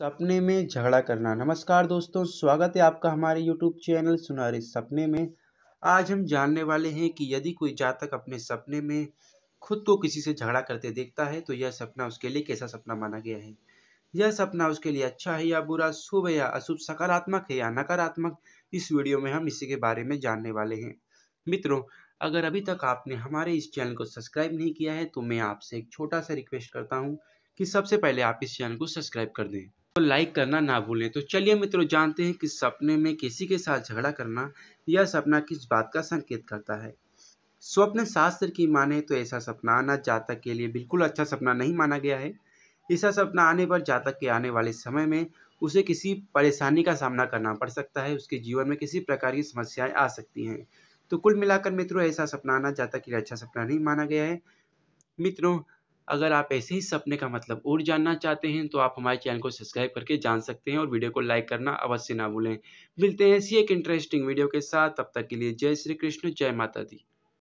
सपने में झगड़ा करना नमस्कार दोस्तों स्वागत है आपका हमारे यूट्यूब चैनल सुनारे सपने में आज हम जानने वाले हैं कि यदि कोई जातक अपने सपने में खुद को किसी से झगड़ा करते देखता है तो यह सपना उसके लिए कैसा सपना माना गया है यह सपना उसके लिए अच्छा है या बुरा शुभ या अशुभ सकारात्मक है या नकारात्मक इस वीडियो में हम इसी के बारे में जानने वाले हैं मित्रों अगर अभी तक आपने हमारे इस चैनल को सब्सक्राइब नहीं किया है तो मैं आपसे एक छोटा सा रिक्वेस्ट करता हूँ कि सबसे पहले आप इस चैनल को सब्सक्राइब कर दें तो लाइक करना ना भूलें तो चलिए मित्रों जानते हैं कि सपने में किसी के साथ झगड़ा करना यह सपना किस बात का संकेत करता है स्वप्न शास्त्र की माने तो ऐसा सपना आना जातक के लिए बिल्कुल अच्छा सपना नहीं माना गया है ऐसा सपना आने पर जातक के आने वाले समय में उसे किसी परेशानी का सामना करना पड़ सकता है उसके जीवन में किसी प्रकार की समस्याएं आ सकती हैं तो कुल मिलाकर मित्रों ऐसा सपना आना जातक के लिए अच्छा सपना नहीं माना गया है मित्रों अगर आप ऐसे ही सपने का मतलब और जानना चाहते हैं तो आप हमारे चैनल को सब्सक्राइब करके जान सकते हैं और वीडियो को लाइक करना अवश्य ना भूलें मिलते हैं ऐसी एक इंटरेस्टिंग वीडियो के साथ तब तक के लिए जय श्री कृष्ण जय माता दी